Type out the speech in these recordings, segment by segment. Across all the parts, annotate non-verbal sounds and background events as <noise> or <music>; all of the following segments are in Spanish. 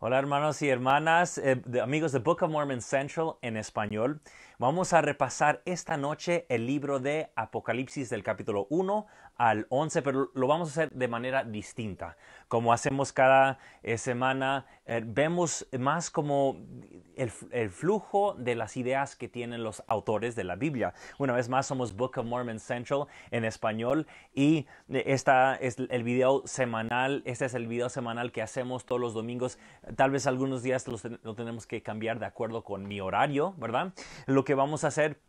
Hola hermanos y hermanas, eh, amigos de Book of Mormon Central en español. Vamos a repasar esta noche el libro de Apocalipsis del capítulo 1 al 11, pero lo vamos a hacer de manera distinta. Como hacemos cada eh, semana, eh, vemos más como el, flujo de las ideas que tienen los autores de la Biblia. Una vez más, somos Book of Mormon Central en español y eh, esta es el video semanal, este es el video semanal que hacemos todos los domingos. Tal vez algunos días los, lo tenemos que cambiar de acuerdo con mi horario, ¿verdad? que vamos a hacer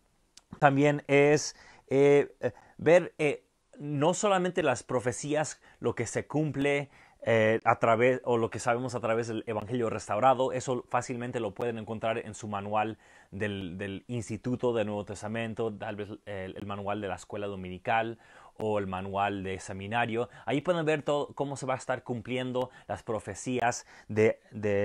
también es eh, ver eh, no solamente las profecías, lo que se cumple eh, a través o lo que sabemos a través del Evangelio restaurado, eso fácilmente lo pueden encontrar en su manual del, Instituto del Nuevo Testamento, tal vez el manual de la Escuela Dominical o el manual de seminario. Ahí pueden ver todo, cómo se va a estar cumpliendo las profecías del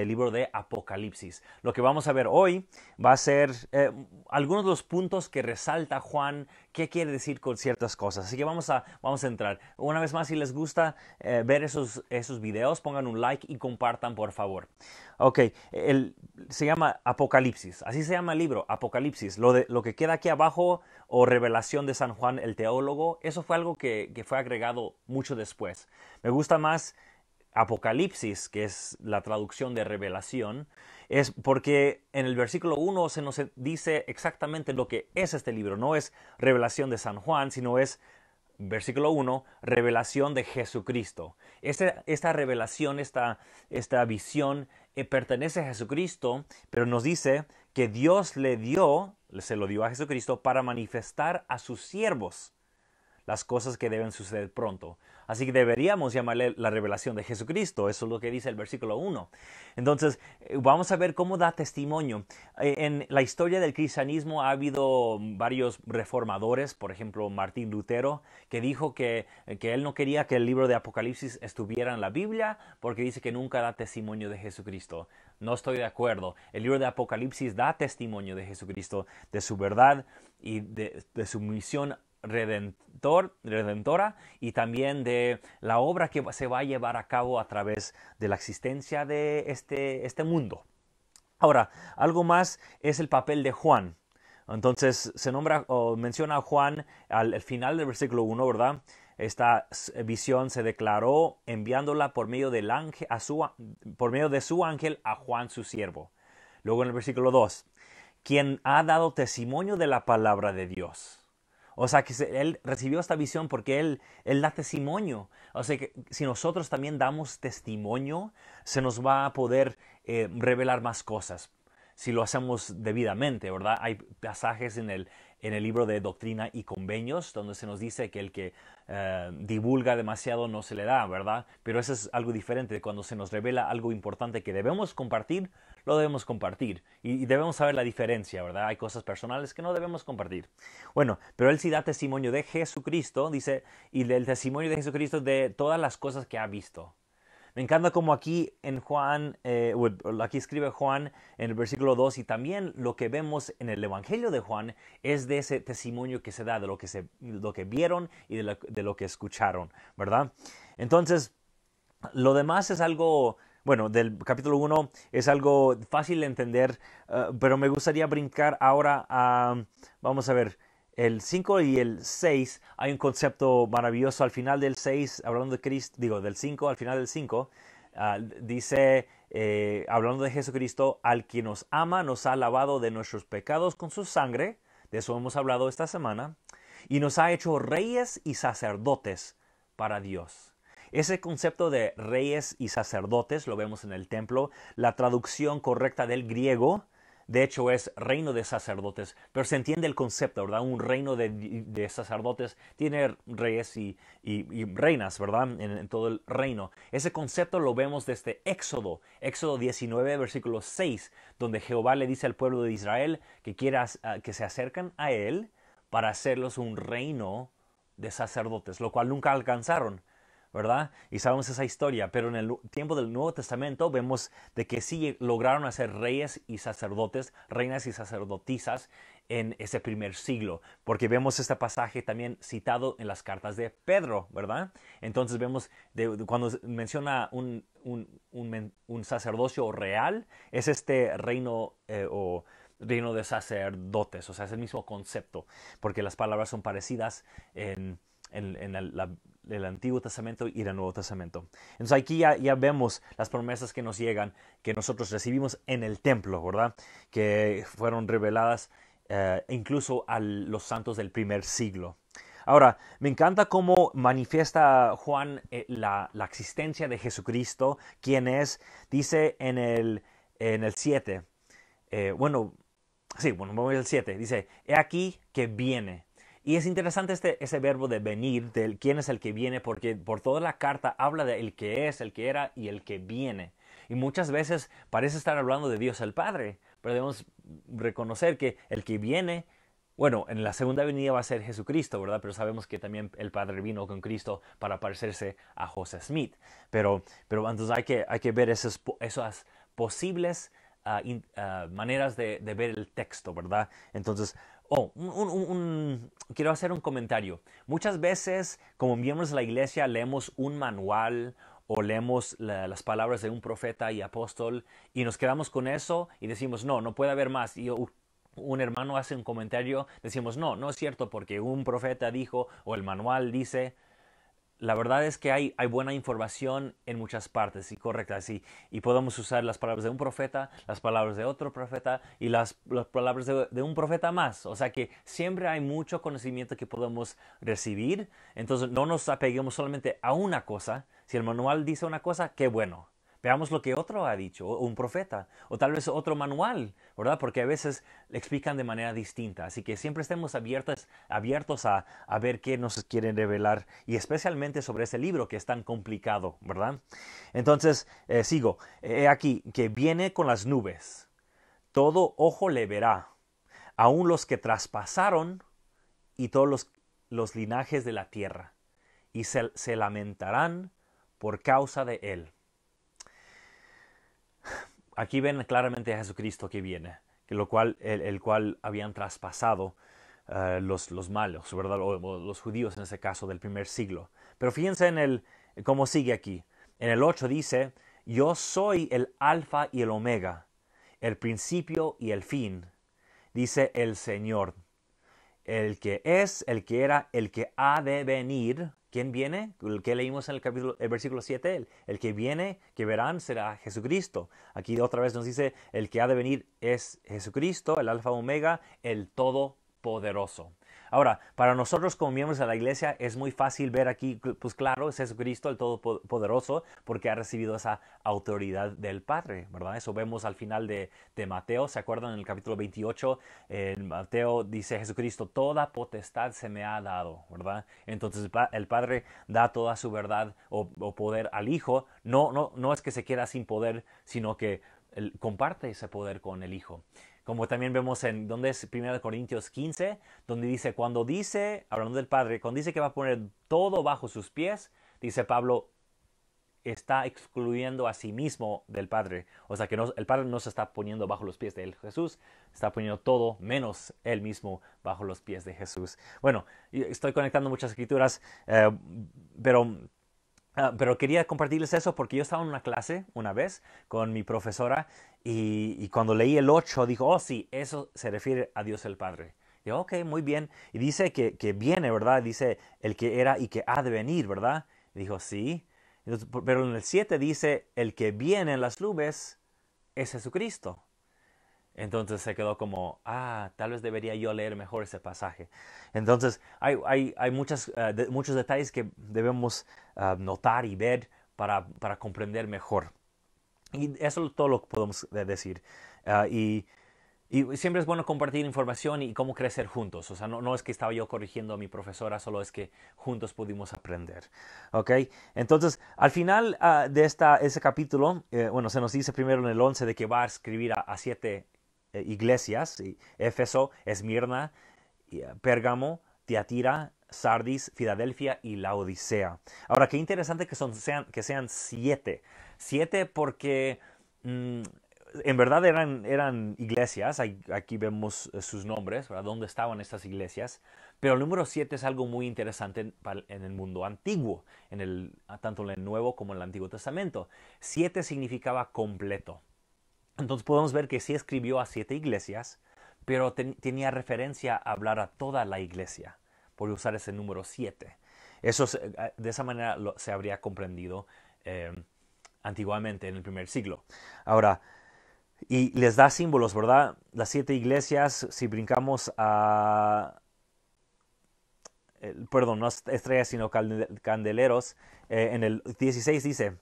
libro de Apocalipsis. Lo que vamos a ver hoy va a ser eh, algunos de los puntos que resalta Juan qué quiere decir con ciertas cosas. Así que vamos a, vamos a entrar. Una vez más, si les gusta eh, ver esos, esos videos, pongan un like y compartan, por favor. Ok, el, se llama Apocalipsis. Así se llama el libro, Apocalipsis. Lo, de, lo que queda aquí abajo, o Revelación de San Juan el Teólogo, eso fue algo que, que fue agregado mucho después. Me gusta más Apocalipsis, que es la traducción de revelación, es porque en el versículo 1 se nos dice exactamente lo que es este libro. No es revelación de San Juan, sino es, versículo 1, revelación de Jesucristo. Este, esta revelación, esta, esta visión eh, pertenece a Jesucristo, pero nos dice que Dios le dio, se lo dio a Jesucristo para manifestar a sus siervos las cosas que deben suceder pronto. Así que deberíamos llamarle la revelación de Jesucristo, eso es lo que dice el versículo 1. Entonces, eh, vamos a ver cómo da testimonio. Eh, en la historia del cristianismo ha habido varios reformadores, por ejemplo, Martín Lutero, que dijo eh, que, él no quería que el libro de Apocalipsis estuviera en la Biblia porque dice que nunca da testimonio de Jesucristo. No estoy de acuerdo. El libro de Apocalipsis da testimonio de Jesucristo, de su verdad y de su misión redentor, redentora y también de la obra que se va a llevar a cabo a través de la existencia de este, este mundo. Ahora, algo más es el papel de Juan. Entonces se nombra o menciona a Juan al, final del versículo 1, ¿verdad? Esta visión se declaró enviándola por medio, del ángel, a por medio de su ángel a Juan su siervo. Luego en el versículo 2, quien ha dado testimonio de la palabra de Dios o sea, que Él recibió esta visión porque Él, él da testimonio. O sea, que si nosotros también damos testimonio, se nos va a poder eh, revelar más cosas si lo hacemos debidamente, ¿verdad? Hay pasajes en el, en el libro de Doctrina y Convenios donde se nos dice que el que eh, divulga demasiado no se le da, ¿verdad? Pero eso es algo diferente. Cuando se nos revela algo importante que debemos compartir, lo debemos compartir y debemos saber la diferencia, ¿verdad? Hay cosas personales que no debemos compartir. Bueno, pero él sí da testimonio de Jesucristo, dice, y del testimonio de Jesucristo de todas las cosas que ha visto. Me encanta como aquí en Juan, eh, aquí escribe Juan en el versículo 2 y también lo que vemos en el Evangelio de Juan es de ese testimonio que se da, de lo que, se, lo que vieron y de lo que escucharon, ¿verdad? Entonces, lo demás es algo bueno, del capítulo 1 es algo fácil de entender, eh, pero me gustaría brincar ahora a, vamos a ver, el 5 y el 6, hay un concepto maravilloso al final del 6, hablando de Cristo, digo, del 5, al final del 5, ah, dice, eh, hablando de Jesucristo, al que nos ama, nos ha lavado de nuestros pecados con su sangre, de eso hemos hablado esta semana, y nos ha hecho reyes y sacerdotes para Dios. Ese concepto de reyes y sacerdotes lo vemos en el templo. La traducción correcta del griego, de hecho, es reino de sacerdotes, pero se entiende el concepto, ¿verdad? Un reino de, sacerdotes tiene reyes y, reinas, ¿verdad? En, todo el reino. Ese concepto lo vemos desde Éxodo, Éxodo 19, versículo 6, donde Jehová le dice al pueblo de Israel que ah, que se acercan a él para hacerlos un reino de sacerdotes, lo cual nunca alcanzaron. ¿verdad? Y sabemos esa historia, pero en el tiempo del Nuevo Testamento vemos de que sí lograron hacer reyes y sacerdotes, reinas y sacerdotisas en ese primer siglo, porque vemos este pasaje también citado en las cartas de Pedro, ¿verdad? Entonces vemos cuando menciona un, sacerdocio real, es este reino eh, o reino de sacerdotes, o sea, es el mismo concepto, porque las palabras son parecidas en, la del Antiguo Testamento y del Nuevo Testamento. Entonces aquí ya, vemos las promesas que nos llegan, que nosotros recibimos en el templo, ¿verdad? Que fueron reveladas eh, incluso a los santos del primer siglo. Ahora, me encanta cómo manifiesta Juan eh, la, existencia de Jesucristo, ¿Quién es, dice en el, en el 7, eh, bueno, sí, bueno, vamos al 7, dice, he aquí que viene y es interesante este, ese verbo de venir, del quién es el que viene, porque por toda la carta habla de el que es, el que era y el que viene. Y muchas veces parece estar hablando de Dios el Padre, pero debemos reconocer que el que viene, bueno, en la segunda venida va a ser Jesucristo, ¿verdad? Pero sabemos que también el Padre vino con Cristo para parecerse a José Smith. Pero, pero entonces hay que, hay que ver esas, posibles ah, ah, maneras de, ver el texto, ¿verdad? Entonces, Oh, quiero hacer un comentario. Muchas veces, como miembros de la iglesia, leemos un manual o leemos las palabras de un profeta y apóstol y nos quedamos con eso y decimos, no, no puede haber más. Y uh, un hermano hace un comentario, decimos, no, no es cierto porque un profeta dijo o el manual dice la verdad es que hay, buena información en muchas partes y correcta y, y, podemos usar las palabras de un profeta, las palabras de otro profeta y las, palabras de, de, un profeta más. O sea que siempre hay mucho conocimiento que podemos recibir. Entonces no nos apeguemos solamente a una cosa. Si el manual dice una cosa, qué bueno. Veamos lo que otro ha dicho, o un profeta, o tal vez otro manual, ¿verdad? Porque a veces le explican de manera distinta. Así que siempre estemos abiertos, abiertos a, ver qué nos quieren revelar, y especialmente sobre ese libro que es tan complicado, ¿verdad? Entonces, eh, sigo. he aquí, que viene con las nubes. Todo ojo le verá, aun los que traspasaron y todos los, linajes de la tierra, y se lamentarán por causa de él Aquí ven claramente a Jesucristo que viene, que lo cual, el, cual habían traspasado eh, los, los, malos, ¿verdad? los judíos en ese caso del primer siglo. Pero fíjense en el cómo sigue aquí. En el 8 dice, yo soy el alfa y el omega, el principio y el fin, dice el Señor, el que es, el que era, el que ha de venir, ¿Quién viene? El que leímos en el, capítulo, el versículo 7, el, el, que viene, que verán, será Jesucristo. Aquí otra vez nos dice, el que ha de venir es Jesucristo, el alfa omega, el todopoderoso. Ahora, para nosotros como miembros de la iglesia es muy fácil ver aquí, pues claro, es Jesucristo el Todopoderoso porque ha recibido esa autoridad del Padre, ¿verdad? Eso vemos al final de, Mateo, ¿se acuerdan? En el capítulo 28, en Mateo dice, Jesucristo, toda potestad se me ha dado, ¿verdad? Entonces el Padre da toda su verdad o, poder al Hijo, no, no, no es que se queda sin poder, sino que comparte ese poder con el Hijo como también vemos en donde es 1 Corintios 15, donde dice, cuando dice, hablando del Padre, cuando dice que va a poner todo bajo sus pies, dice Pablo, está excluyendo a sí mismo del Padre. O sea que el Padre no se está poniendo bajo los pies de Jesús está poniendo todo menos él mismo bajo los pies de Jesús. Bueno, estoy conectando muchas escrituras, eh, pero Ah, pero quería compartirles eso porque yo estaba en una clase una vez con mi profesora y, cuando leí el 8 dijo, oh sí, eso se refiere a Dios el Padre. Y ok, muy bien. Y dice que, que, viene, ¿verdad? Dice el que era y que ha de venir, ¿verdad? dijo, sí. pero en el 7 dice, el que viene en las nubes es Jesucristo. Entonces se quedó como, ah, tal vez debería yo leer mejor ese pasaje. Entonces hay, hay, eh, muchos detalles que debemos eh, notar y ver para, comprender mejor. Y eso es todo lo que podemos eh, decir. y, siempre es bueno compartir información y cómo crecer juntos. O sea, no, no, es que estaba yo corrigiendo a mi profesora, solo es que juntos pudimos aprender. ¿Ok? Entonces, al final de esta, ese capítulo, bueno, se nos dice primero en el 11 de que va a escribir a, a siete iglesias, Éfeso, Esmirna, eh, Pérgamo, Tiatira, Sardis, Filadelfia y Laodicea. Ahora, qué interesante que, sean, que sean siete. Siete porque mm, en verdad eran, eran iglesias, aquí vemos eh, sus nombres, ¿verdad? ¿Dónde estaban estas iglesias? Pero el número siete es algo muy interesante en, el mundo antiguo, en el, tanto en el Nuevo como en el Antiguo Testamento. Siete significaba completo. Entonces podemos ver que sí escribió a siete iglesias, pero tenía referencia a hablar a toda la iglesia, por usar ese número siete. Eso eh, ah, de esa manera se habría comprendido eh, antiguamente en el primer siglo. Ahora, y les da símbolos, ¿verdad? Las siete iglesias, si brincamos a... perdón, no estrellas, sino candeleros. Eh, en el 16 dice,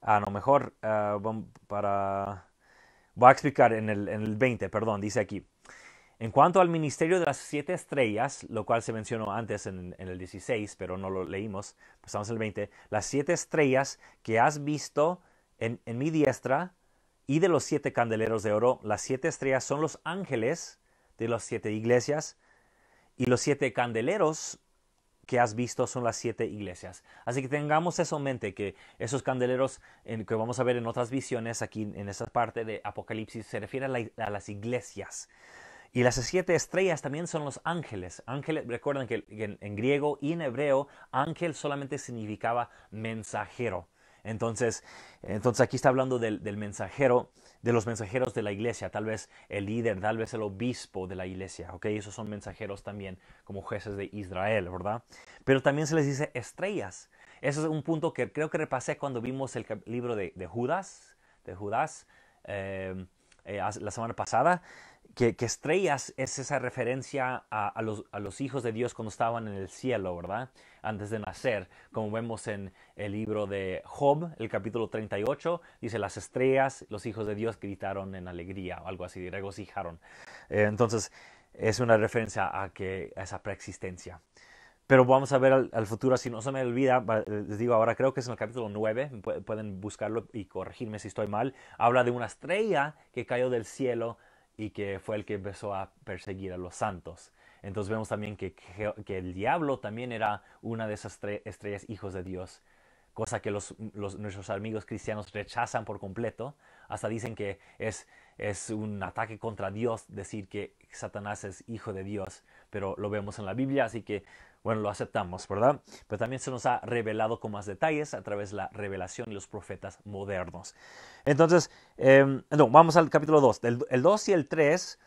a lo mejor ah, para Voy a explicar en el, 20, perdón, dice aquí. En cuanto al ministerio de las siete estrellas, lo cual se mencionó antes en, el 16, pero no lo leímos, pasamos el 20, las siete estrellas que has visto en, en mi diestra y de los siete candeleros de oro, las siete estrellas son los ángeles de las siete iglesias y los siete candeleros que has visto son las siete iglesias. Así que tengamos eso en mente, que esos candeleros en, que vamos a ver en otras visiones aquí en esta parte de Apocalipsis se refiere a, las iglesias. Y las siete estrellas también son los ángeles. Ángeles, recuerden que en, griego y en hebreo, ángel solamente significaba mensajero. Entonces, entonces aquí está hablando del mensajero de los mensajeros de la iglesia, tal vez el líder, tal vez el obispo de la iglesia, ¿ok? Esos son mensajeros también como jueces de Israel, ¿verdad? Pero también se les dice estrellas. Ese es un punto que creo que repasé cuando vimos el libro de, Judas, de Judas, eh, eh, la semana pasada, que, estrellas es esa referencia a, los, hijos de Dios cuando estaban en el cielo, ¿verdad? Antes de nacer, como vemos en el libro de Job, el capítulo 38, dice, las estrellas, los hijos de Dios gritaron en alegría, o algo así, regocijaron. Eh, entonces, es una referencia a, que, a esa preexistencia. Pero vamos a ver al, al, futuro, si no se me olvida, les digo ahora, creo que es en el capítulo 9, pueden buscarlo y corregirme si estoy mal, habla de una estrella que cayó del cielo y que fue el que empezó a perseguir a los santos. Entonces vemos también que, que, el diablo también era una de esas tres estrellas hijos de Dios, cosa que nuestros amigos cristianos rechazan por completo, hasta dicen que es, es un ataque contra Dios decir que Satanás es hijo de Dios, pero lo vemos en la Biblia, así que bueno, lo aceptamos, ¿verdad? Pero también se nos ha revelado con más detalles a través de la revelación y los profetas modernos. Entonces, em, no, vamos al capítulo 2. El, 2 y el 3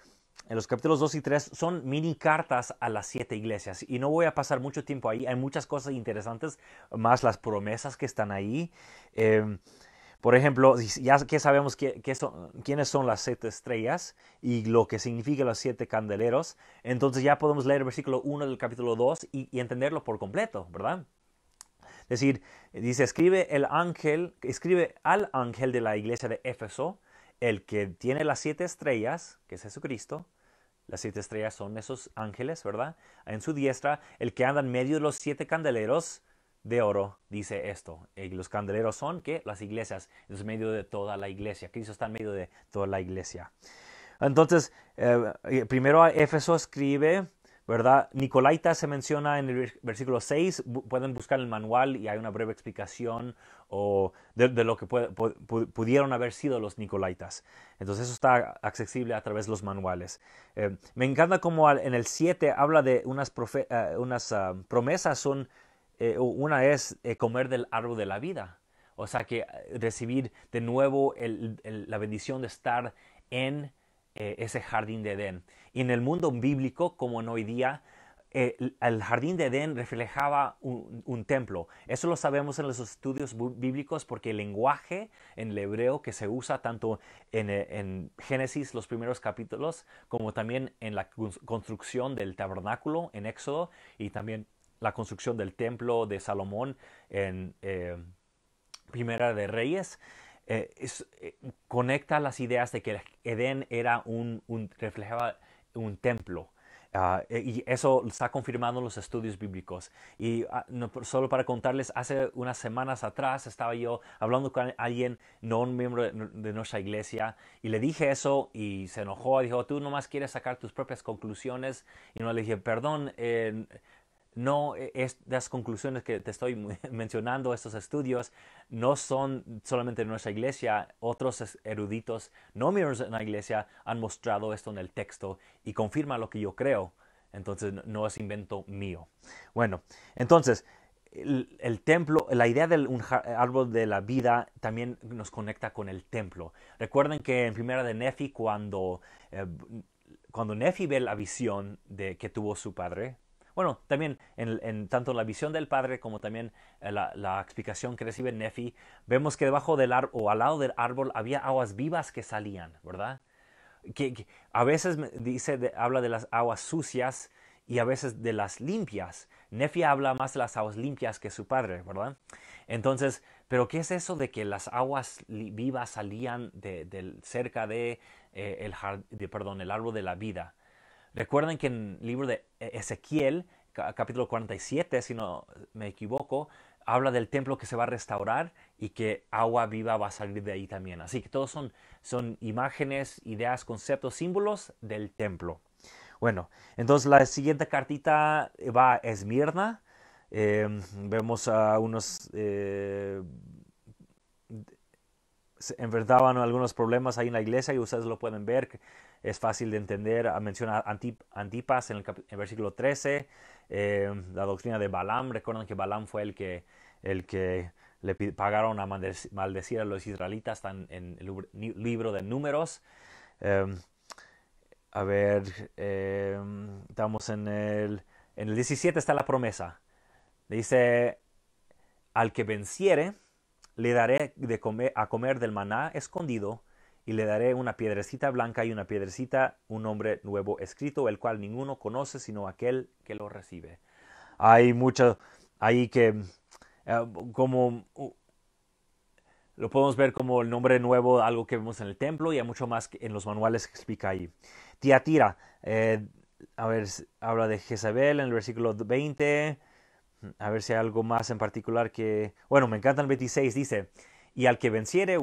en los capítulos 2 y 3 son mini cartas a las siete iglesias y no voy a pasar mucho tiempo ahí. Hay muchas cosas interesantes, más las promesas que están ahí. Eh, por ejemplo, ya que sabemos quiénes son las siete estrellas y lo que significan los siete candeleros, entonces ya podemos leer el versículo 1 del capítulo 2 y, entenderlo por completo, ¿verdad? Es decir, dice, escribe el ángel, escribe al ángel de la iglesia de Éfeso, el que tiene las siete estrellas, que es Jesucristo, las siete estrellas son esos ángeles, ¿verdad? En su diestra, el que anda en medio de los siete candeleros, de oro dice esto. Y eh, los candeleros son que las iglesias, es medio de toda la iglesia. Cristo está en medio de toda la iglesia. Entonces, eh, eh, primero a Éfeso escribe, ¿verdad? Nicolaita se menciona en el versículo 6. Pueden buscar el manual y hay una breve explicación o de, lo que pudieron haber sido los Nicolaitas. Entonces, eso está accesible a través de los manuales. me encanta cómo en el 7 habla de unas, ah, promesas, son eh, una es eh, comer del árbol de la vida, o sea que eh, recibir de nuevo la bendición de estar en ese jardín de Edén. Y en el mundo bíblico, como en hoy día, el, jardín de Edén reflejaba un, templo. Eso lo sabemos en los estudios bíblicos porque el lenguaje en el hebreo que se usa tanto en, en Génesis, los primeros capítulos, como también en la construcción del tabernáculo en Éxodo y también la construcción del templo de Salomón en eh, Primera de Reyes, eh, eh, conecta las ideas de que Edén era un, reflejaba un templo. Ah, y eso está confirmando los estudios bíblicos. Y ah, no, solo para contarles, hace unas semanas atrás estaba yo hablando con alguien, no un miembro de, nuestra iglesia, y le dije eso y se enojó. Dijo, tú nomás quieres sacar tus propias conclusiones. Y no le dije, perdón, no e, las conclusiones que te estoy <laughs> mencionando, estos estudios, no son solamente de nuestra iglesia, otros eruditos no miembros de la iglesia han mostrado esto en el texto y confirma lo que yo creo. Entonces no es invento mío. Bueno, entonces el, templo, la idea del árbol de la vida también nos conecta con el templo. Recuerden que en primera de Nefi cuando... Eh, cuando Nefi ve la visión de que tuvo su padre, bueno, también en, tanto la visión del padre como también eh, la, explicación que recibe Nefi, vemos que debajo del árbol o al lado del árbol había aguas vivas que salían, ¿verdad? Que, a veces dice, habla de las aguas sucias y a veces de las limpias. Nefi habla más de las aguas limpias que su padre, ¿verdad? Entonces, pero ¿qué es eso de que las aguas vivas salían de, cerca de, eh, el, de, el árbol de la vida? Recuerden que en el libro de e-, Ezequiel, capítulo 47, si no me equivoco, habla del templo que se va a restaurar y que agua viva va a salir de ahí también. Así que todos son, son imágenes, ideas, conceptos, símbolos del templo. Bueno, entonces la siguiente cartita va a Esmirna. Em, vemos a unos... Eh, enfrentaban algunos problemas ahí en la iglesia y ustedes lo pueden ver es fácil de entender. Ah, menciona Antipas en el, versículo 13, eh, la doctrina de Balaam. Recuerdan que Balaam fue el que, el que le pagaron a maldecir a los israelitas, está en, el libro de números. Em, a ver, em, estamos en el, en el 17, está la promesa. Dice, al que venciere, le daré de comer, a comer del maná escondido y le daré una piedrecita blanca y una piedrecita, un nombre nuevo escrito, el cual ninguno conoce sino aquel que lo recibe. Hay mucho ahí que, eh, como lo podemos ver como el nombre nuevo, algo que vemos en el templo, y hay mucho más en los manuales que explica ahí. Tía Tira, eh, a ver, habla de Jezabel en el versículo 20. A ver si hay algo más en particular que... Bueno, me encanta el 26, dice, y al que venciere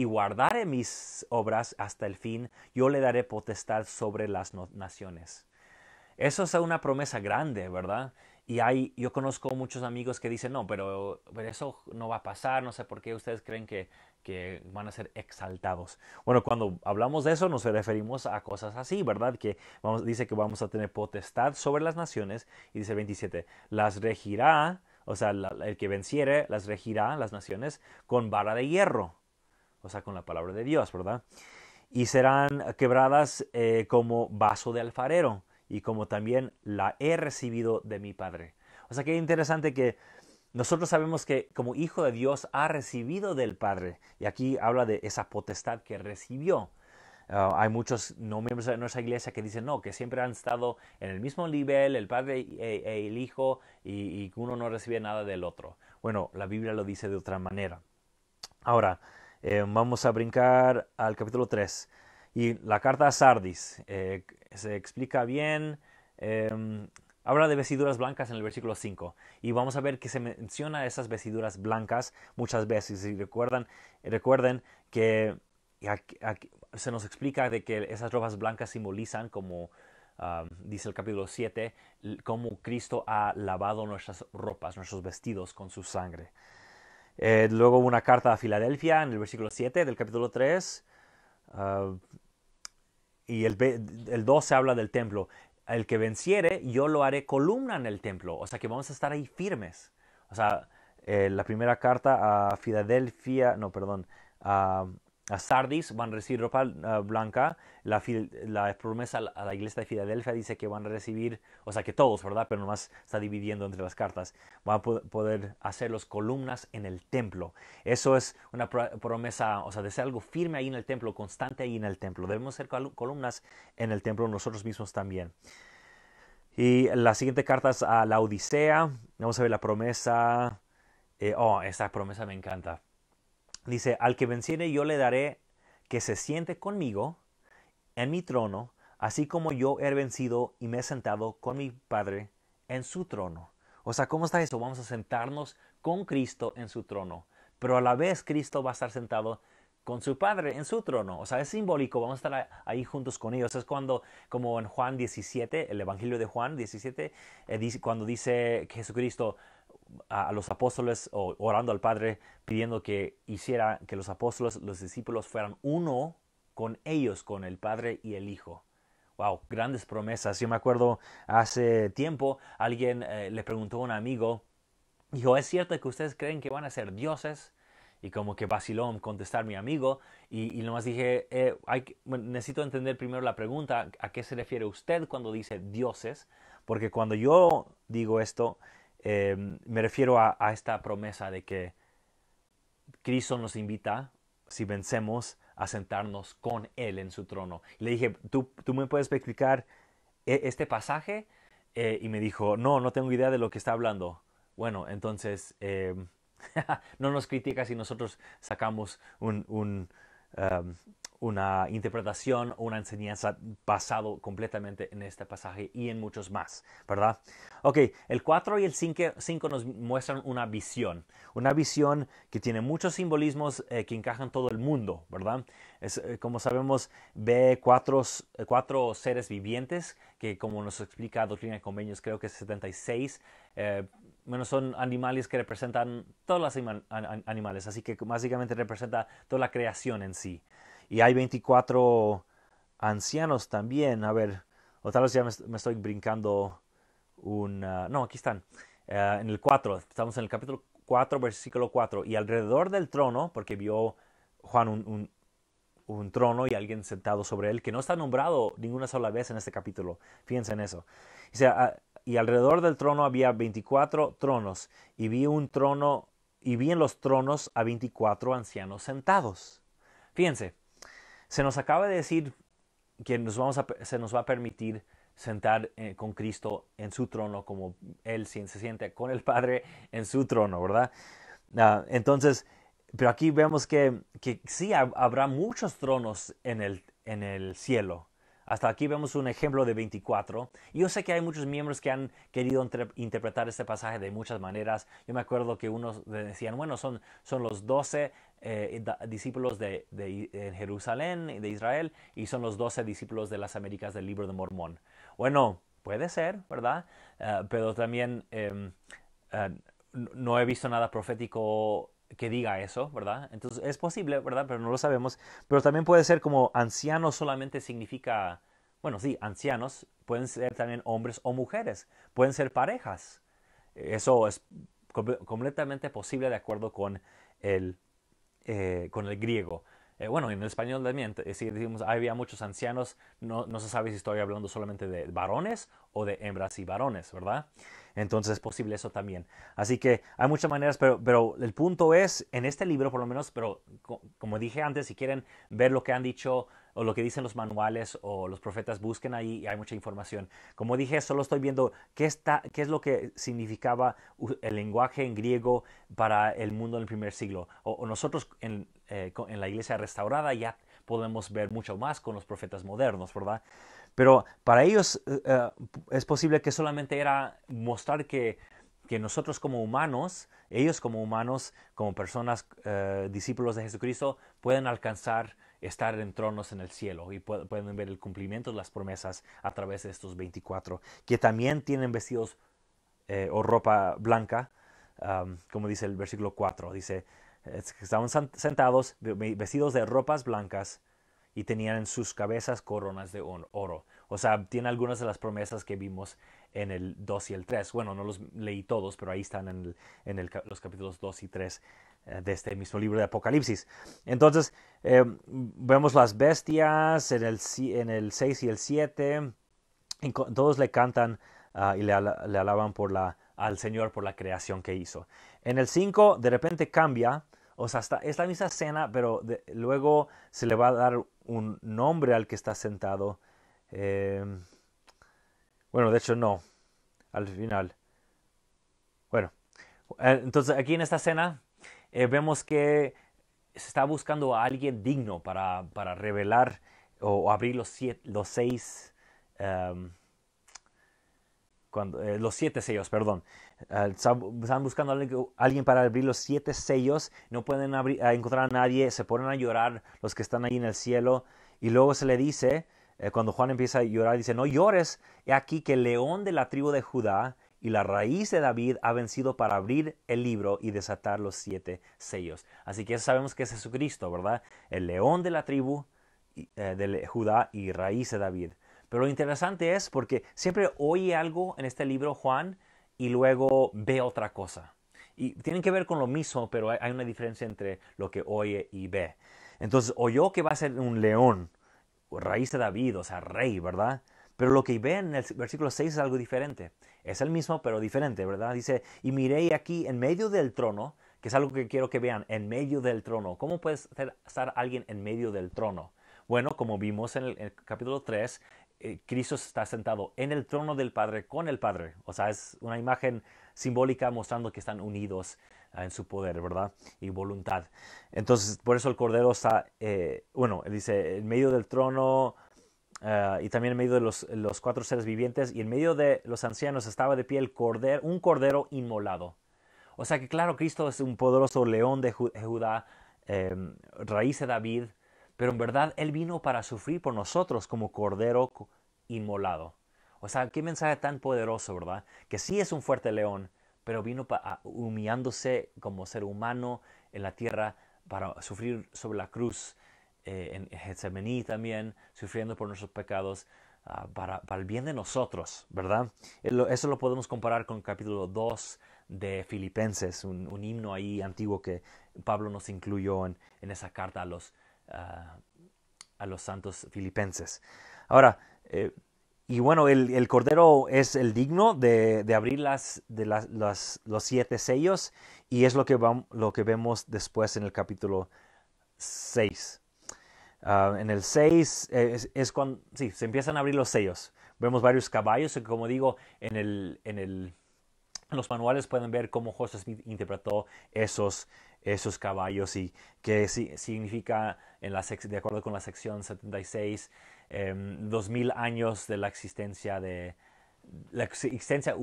y guardaré mis obras hasta el fin, yo le daré potestad sobre las naciones. Eso es una promesa grande, ¿verdad? Y hay, yo conozco muchos amigos que dicen, no, pero, eso no va a pasar, no sé por qué ustedes creen que, que van a ser exaltados. Bueno, cuando hablamos de eso nos referimos a cosas así, ¿verdad? Que dice que vamos a tener potestad sobre las naciones y dice 27, las regirá, o sea, el que venciere las regirá las naciones con vara de hierro o sea, con la palabra de Dios, ¿verdad? Y serán quebradas eh, como vaso de alfarero y como también la he recibido de mi Padre. O sea, que interesante que nosotros sabemos que como hijo de Dios ha recibido del Padre. Y aquí habla de esa potestad que recibió. Ah, hay muchos no miembros de nuestra iglesia que dicen no, que siempre han estado en el mismo nivel, el Padre e, e, el Hijo, y, y, uno no recibe nada del otro. Bueno, la Biblia lo dice de otra manera. Ahora, eh, vamos a brincar al capítulo 3. Y la carta a Sardis eh, se explica bien. Em, habla de vestiduras blancas en el versículo 5. Y vamos a ver que se menciona esas vestiduras blancas muchas veces. Y recuerdan, eh, recuerden que se nos explica de que esas ropas blancas simbolizan, como dice el capítulo 7, cómo Cristo ha lavado nuestras ropas, nuestros vestidos con su sangre. Eh, luego una carta a Filadelfia en el versículo 7 del capítulo 3. Ah, y el, el 12 habla del templo. El que venciere, yo lo haré columna en el templo. O sea que vamos a estar ahí firmes. O sea, eh, la primera carta a Filadelfia, no, perdón, a, a Sardis van a recibir ropa ah, blanca. La, promesa a la iglesia de Filadelfia dice que van a recibir, o sea que todos, ¿verdad? Pero nomás está dividiendo entre las cartas. Van a poder hacer las columnas en el templo. Eso es una promesa, o sea, de ser algo firme ahí en el templo, constante ahí en el templo. Debemos hacer columnas en el templo nosotros mismos también. Y la siguiente carta es a la Odisea. Vamos a ver la promesa. Eh, oh, esta promesa me encanta. Dice, al que venciere yo le daré que se siente conmigo en mi trono, así como yo he vencido y me he sentado con mi Padre en su trono. O sea, ¿cómo está eso? Vamos a sentarnos con Cristo en su trono, pero a la vez Cristo va a estar sentado con su Padre en su trono. O sea, es simbólico, vamos a estar ahí juntos con ellos. Es cuando, como en Juan 17, el Evangelio de Juan 17, eh, dice, cuando dice Jesucristo, a, los apóstoles o orando al Padre pidiendo que hiciera que los apóstoles, los discípulos fueran uno con ellos, con el Padre y el Hijo. Wow, grandes promesas. Yo me acuerdo hace tiempo alguien eh, le preguntó a un amigo, dijo, ¿es cierto que ustedes creen que van a ser dioses? Y como que vaciló contestar mi amigo y, y nomás dije, eh, hay, necesito entender primero la pregunta, ¿a qué se refiere usted cuando dice dioses? Porque cuando yo digo esto, Em, me refiero a, esta promesa de que Cristo nos invita, si vencemos, a sentarnos con Él en su trono. Le dije, ¿tú, tú me puedes explicar e, este pasaje? Eh, y me dijo, no, no tengo idea de lo que está hablando. Bueno, entonces, em, <laughs> no nos criticas si nosotros sacamos un, em, una interpretación una enseñanza basado completamente en este pasaje y en muchos más, ¿verdad? Ok, el 4 y el 5 nos muestran una visión, una visión que tiene muchos simbolismos eh, que encajan todo el mundo, ¿verdad? Es, eh, como sabemos, ve cuatro, cuatro, seres vivientes que, como nos explica Doctrina de Convenios, creo que es 76, eh, bueno, son animales que representan todos los animales, así que básicamente representa toda la creación en sí. Y hay 24 ancianos también. A ver, o tal vez ya me, estoy brincando un... no, aquí están. Eh, en el 4, estamos en el capítulo 4, versículo 4. Y alrededor del trono, porque vio Juan un, trono y alguien sentado sobre él, que no está nombrado ninguna sola vez en este capítulo. Fíjense en eso. Ah, y alrededor del trono había 24 tronos, y vi un trono, y vi en los tronos a 24 ancianos sentados. Fíjense, se nos acaba de decir que nos vamos se nos va a permitir sentar eh, con Cristo en su trono, como Él se siente con el Padre en su trono, ¿verdad? Ah, entonces, pero aquí vemos que, que sí habrá muchos tronos en el, en el cielo. Hasta aquí vemos un ejemplo de 24. Yo sé que hay muchos miembros que han querido interpretar este pasaje de muchas maneras. Yo me acuerdo que unos decían, bueno, son, son los 12 eh, discípulos de, Jerusalén, de Israel, y son los 12 discípulos de las Américas del libro de Mormón. Bueno, puede ser, ¿verdad? Eh, pero también em, eh, no he visto nada profético que diga eso, ¿verdad? Entonces es posible, ¿verdad? Pero no lo sabemos. Pero también puede ser como ancianos solamente significa, bueno, sí, ancianos, pueden ser también hombres o mujeres, pueden ser parejas. Eso es completamente posible de acuerdo con el, eh, con el griego. Eh, bueno, en el español también, eh, si decimos había muchos ancianos, no, no, se sabe si estoy hablando solamente de varones o de hembras y varones, ¿verdad? Entonces es posible eso también. Así que hay muchas maneras, pero, pero el punto es, en este libro por lo menos, pero como dije antes, si quieren ver lo que han dicho o lo que dicen los manuales o los profetas, busquen ahí y hay mucha información. Como dije, solo estoy viendo qué, está, qué es lo que significaba el lenguaje en griego para el mundo en el primer siglo, o nosotros en eh, en la iglesia restaurada, ya podemos ver mucho más con los profetas modernos, ¿verdad? Pero para ellos eh, eh, es posible que solamente era mostrar que, que, nosotros como humanos, ellos como humanos, como personas, discípulos de Jesucristo, pueden alcanzar estar en tronos en el cielo y pueden ver el cumplimiento de las promesas a través de estos 24, que también tienen vestidos o ropa blanca, como dice el versículo 4, dice, Estaban sentados vestidos de ropas blancas y tenían en sus cabezas coronas de oro. O sea, tiene algunas de las promesas que vimos en el 2 y el 3. Bueno, no los leí todos, pero ahí están en, los capítulos 2 y 3 eh, de este mismo libro de Apocalipsis. Entonces, eh, vemos las bestias en el, en el 6 y el 7. todos le cantan ah, y le, alaban por la, al Señor por la creación que hizo. En el 5, de repente cambia o sea, es la misma cena, pero luego se le va a dar un nombre al que está sentado. Em, bueno, de hecho no, al final. Bueno, eh, entonces aquí en esta cena eh, vemos que se está buscando a alguien digno para, revelar o, abrir los, seis em, eh, los siete sellos, perdón. están buscando a alguien para abrir los siete sellos, no pueden encontrar a nadie, se ponen a llorar los que están ahí en el cielo. Y luego se le dice, eh, cuando Juan empieza a llorar, dice, no llores, he aquí que el león de la tribu de Judá y la raíz de David ha vencido para abrir el libro y desatar los siete sellos. Así que sabemos que es Jesucristo, ¿verdad? El león de la tribu eh, de Judá y raíz de David. Pero lo interesante es porque siempre oye algo en este libro Juan y luego ve otra cosa. Y tienen que ver con lo mismo, pero hay una diferencia entre lo que oye y ve. Entonces oyó que va a ser un león, raíz de David, o sea, rey, ¿verdad? Pero lo que ve en el versículo 6 es algo diferente. Es el mismo, pero diferente, ¿verdad? Dice, y miré aquí en medio del trono, que es algo que quiero que vean, en medio del trono. ¿Cómo puede estar alguien en medio del trono? Bueno, como vimos en el, en el capítulo 3, eh, Cristo está sentado en el trono del Padre con el Padre. O sea, es una imagen simbólica mostrando que están unidos ah, en su poder, ¿verdad? Y voluntad. Entonces, por eso el Cordero está, eh, bueno, dice, en medio del trono ah, y también en medio de los, los, cuatro seres vivientes y en medio de los ancianos estaba de pie el cordero, un Cordero inmolado. O sea que claro, Cristo es un poderoso león de Judá, em, raíz de David, pero en verdad Él vino para sufrir por nosotros como cordero inmolado. O sea, qué mensaje tan poderoso, ¿verdad? Que sí es un fuerte león, pero vino humillándose como ser humano en la tierra para sufrir sobre la cruz, eh, en Getsemaní también, sufriendo por nuestros pecados, ah, para, para, el bien de nosotros, ¿verdad? Eh, eso lo podemos comparar con el capítulo 2 de Filipenses, un, himno ahí antiguo que Pablo nos incluyó en esa carta a los a, los santos filipenses. Ahora, eh, y bueno, el, Cordero es el digno de, de abrir de los siete sellos y es lo que, lo que vemos después en el capítulo 6. Ah, en el 6 eh, es, cuando sí, se empiezan a abrir los sellos. Vemos varios caballos y como digo, en, el, en, en los manuales pueden ver cómo José Smith interpretó esos esos caballos y qué significa, en la de acuerdo con la sección 76, eh, 2000 años de la existencia, de, la existencia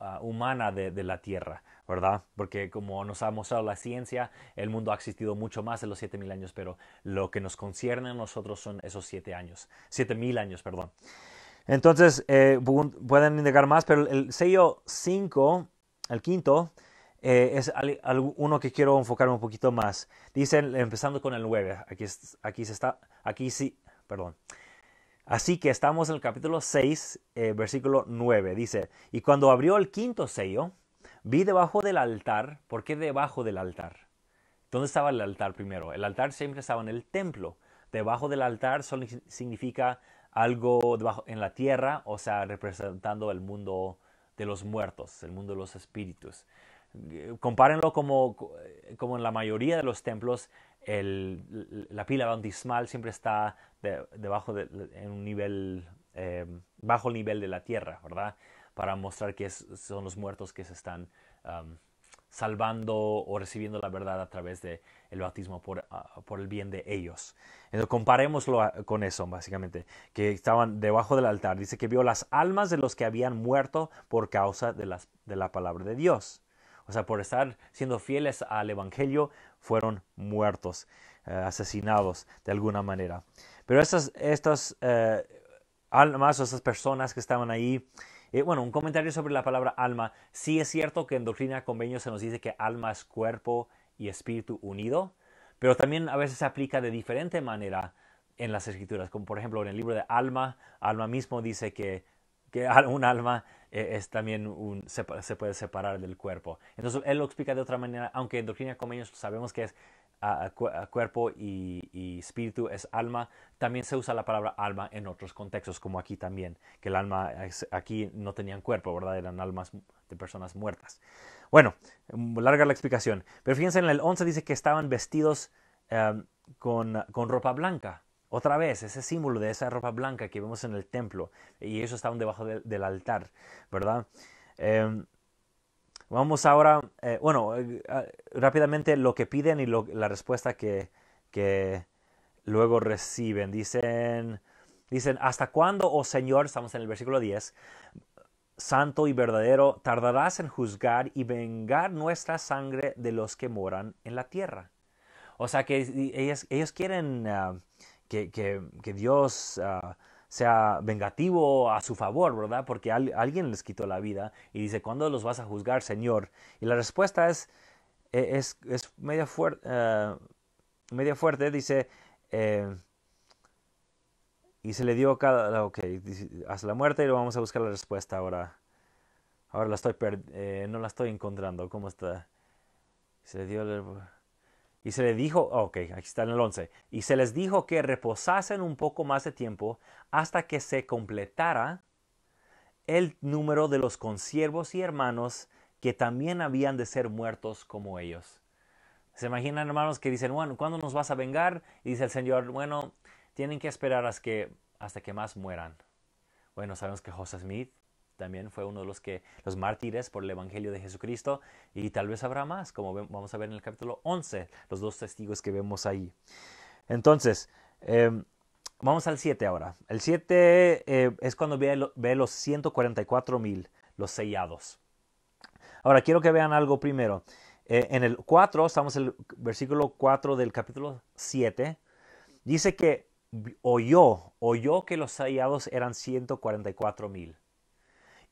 ah, humana de, la Tierra, ¿verdad? Porque como nos ha mostrado la ciencia, el mundo ha existido mucho más de los 7000 años, pero lo que nos concierne a nosotros son esos 7 años, 7000 años, perdón. Entonces, eh, pueden indagar más, pero el sello 5, el quinto, eh, es uno que quiero enfocar un poquito más. Dicen, empezando con el 9, aquí, aquí se está, aquí sí, perdón. Así que estamos en el capítulo 6, eh, versículo 9. Dice, y cuando abrió el quinto sello, vi debajo del altar, ¿por qué debajo del altar? ¿Dónde estaba el altar primero? El altar siempre estaba en el templo. Debajo del altar solo significa algo debajo, en la tierra, o sea, representando el mundo de los muertos, el mundo de los espíritus compárenlo como, en la mayoría de los templos, la pila bautismal siempre está debajo de, en un nivel, eh, bajo el nivel de la tierra, ¿verdad? Para mostrar que son los muertos que se están um, salvando o recibiendo la verdad a través del el bautismo por, por, el bien de ellos. Entonces comparémoslo con eso, básicamente, que estaban debajo del altar. Dice que vio las almas de los que habían muerto por causa de, las, de la palabra de Dios o sea, por estar siendo fieles al Evangelio, fueron muertos, eh, asesinados de alguna manera. Pero estas, estas eh, almas o estas personas que estaban ahí, eh, bueno, un comentario sobre la palabra alma. Sí es cierto que en doctrina convenio se nos dice que alma es cuerpo y espíritu unido, pero también a veces se aplica de diferente manera en las escrituras, como por ejemplo en el libro de alma, alma mismo dice que, que <laughs> un alma e, es también un, se, puede separar del cuerpo. Entonces él lo explica de otra manera, aunque en doctrina Comenius sabemos que es cuerpo y, espíritu, es alma, también se usa la palabra alma en otros contextos, como aquí también, que el alma aquí no tenían cuerpo, ¿verdad? Eran almas de personas muertas. Bueno, mm, larga la explicación, pero fíjense en el 11 dice que estaban vestidos em, con ropa blanca. Otra vez, ese símbolo de esa ropa blanca que vemos en el templo, y ellos estaban debajo del altar, ¿verdad? Em, vamos ahora, eh, bueno, eh, ah, rápidamente lo que piden y la respuesta que, luego reciben. Dicen, dicen, ¿hasta cuándo, oh Señor? Estamos en el versículo 10 santo y verdadero, tardarás en juzgar y vengar nuestra sangre de los que moran en la tierra. O sea que ellos, quieren ah, que, Dios ah, sea vengativo a su favor, ¿verdad? Porque alguien les quitó la vida y dice, ¿cuándo los vas a juzgar, Señor? Y la respuesta es, e, es, media, fuerte, ah, media fuerte, dice, eh, y se le dio cada, ah, ok, hasta la muerte y lo vamos a buscar la respuesta ahora. Ahora la estoy, eh, no la estoy encontrando, ¿cómo está? Se le dio... Y se les dijo, ok, aquí está en el 11, y se les dijo que reposasen un poco más de tiempo hasta que se completara el número de los consiervos y hermanos que también habían de ser muertos como ellos. Se imaginan hermanos que dicen, bueno, ¿cuándo nos vas a vengar? Y dice el Señor, bueno, tienen que esperar hasta que, hasta que más mueran. Bueno, sabemos que José Smith también fue uno de los que los mártires por el evangelio de Jesucristo y tal vez habrá más, como vamos a ver en el capítulo 11, los dos testigos que vemos ahí. Entonces, em, vamos al 7 ahora. El 7 eh, es cuando ve, los 144 mil, los sellados. Ahora, quiero que vean algo primero. Eh, en el 4, estamos en el versículo 4 del capítulo 7, dice que oyó, oyó que los sellados eran 144 mil.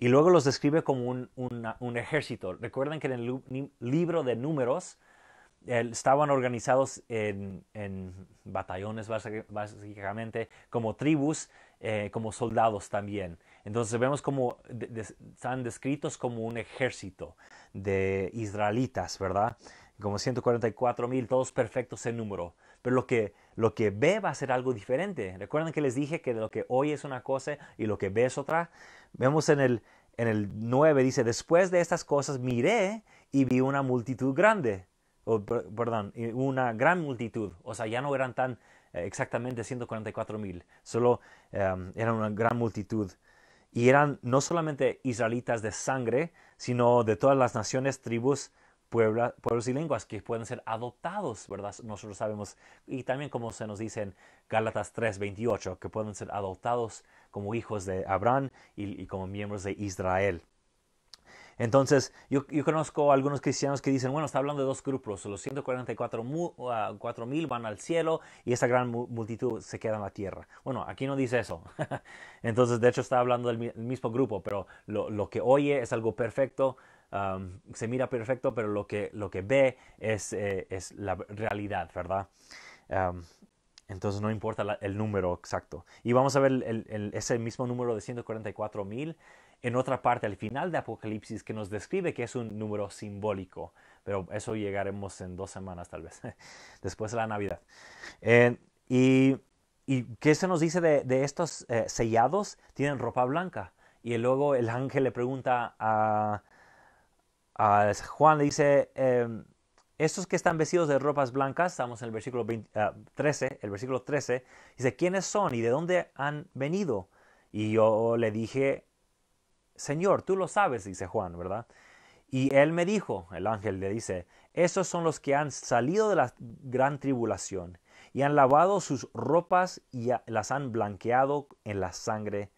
Y luego los describe como un, un ejército. Recuerden que en el libro de números estaban organizados en, en, batallones básicamente, como tribus, eh, como soldados también. Entonces vemos como están descritos como un ejército de israelitas, ¿verdad? Como 144 mil, todos perfectos en número. Pero lo que, lo que ve va a ser algo diferente. Recuerden que les dije que lo que hoy es una cosa y lo que ve es otra. Vemos en el, en el 9, dice, después de estas cosas miré y vi una multitud grande, o perdón, una gran multitud, o sea, ya no eran tan eh, exactamente cuatro mil, solo em, eran una gran multitud. Y eran no solamente israelitas de sangre, sino de todas las naciones, tribus, pueblos y lenguas que pueden ser adoptados, ¿verdad? Nosotros sabemos, y también como se nos dice en Gálatas 3:28, que pueden ser adoptados como hijos de Abraham y, como miembros de Israel. Entonces, yo, conozco algunos cristianos que dicen, bueno, está hablando de dos grupos, los 144 ah, mil van al cielo y esa gran multitud se queda en la tierra. Bueno, aquí no dice eso. <laughs> Entonces, de hecho, está hablando del mismo grupo, pero lo que oye es algo perfecto se mira perfecto, pero lo que, lo que ve es, eh, es la realidad, ¿verdad? entonces no importa el número exacto. Y vamos a ver el, el, ese mismo número de 144,000 mil en otra parte al final de Apocalipsis que nos describe que es un número simbólico. Pero eso llegaremos en dos semanas tal vez, <laughs> después de la Navidad. y, y, qué se nos dice de, de estos eh, sellados? Tienen ropa blanca. Y luego el ángel le pregunta a, Juan le dice, em, estos que están vestidos de ropas blancas, estamos en el versículo 13, ah, el versículo 13, dice, ¿quiénes son y de dónde han venido? Y yo le dije, Señor, tú lo sabes, dice Juan, ¿verdad? Y él me dijo, el ángel le dice, esos son los que han salido de la gran tribulación y han lavado sus ropas y las han blanqueado en la sangre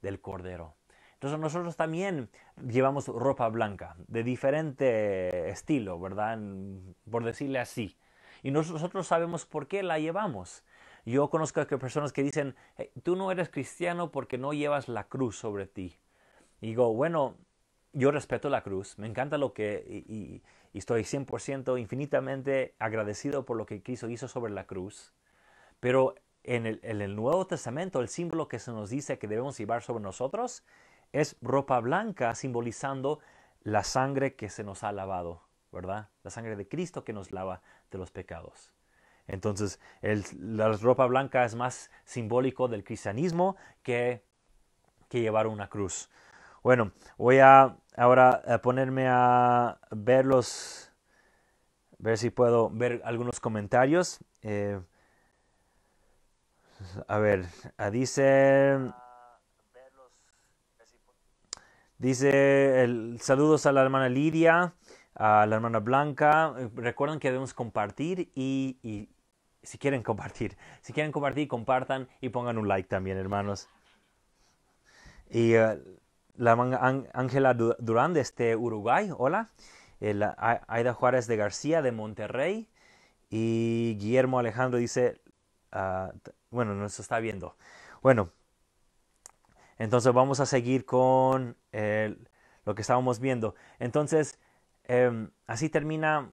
del cordero. Entonces nosotros también llevamos ropa blanca de diferente estilo, ¿verdad? Por decirle así. Y nosotros sabemos por qué la llevamos. Yo conozco a personas que dicen, eh, tú no eres cristiano porque no llevas la cruz sobre ti. Y digo, bueno, yo respeto la cruz, me encanta lo que, y, estoy 100% infinitamente agradecido por lo que Cristo hizo sobre la cruz, pero en en el, Nuevo Testamento el símbolo que se nos dice que debemos llevar sobre nosotros es ropa blanca simbolizando la sangre que se nos ha lavado, ¿verdad? La sangre de Cristo que nos lava de los pecados. Entonces, la ropa blanca es más simbólico del cristianismo que, que llevar una cruz. Bueno, voy a ahora ponerme a ver los, ver si puedo ver algunos comentarios. Eh, a ver, ah, dice... Dice saludos a la hermana Lidia, a la hermana Blanca. Recuerden que debemos compartir y, si quieren compartir, si quieren compartir, compartan y pongan un like también, hermanos. Y eh, la la Ángela Durán este Uruguay, hola. Eh, Aida Juárez de García de Monterrey. Y Guillermo Alejandro dice, ah, bueno, nos está viendo. Bueno, entonces vamos a seguir con lo que estábamos viendo. Entonces, em, así termina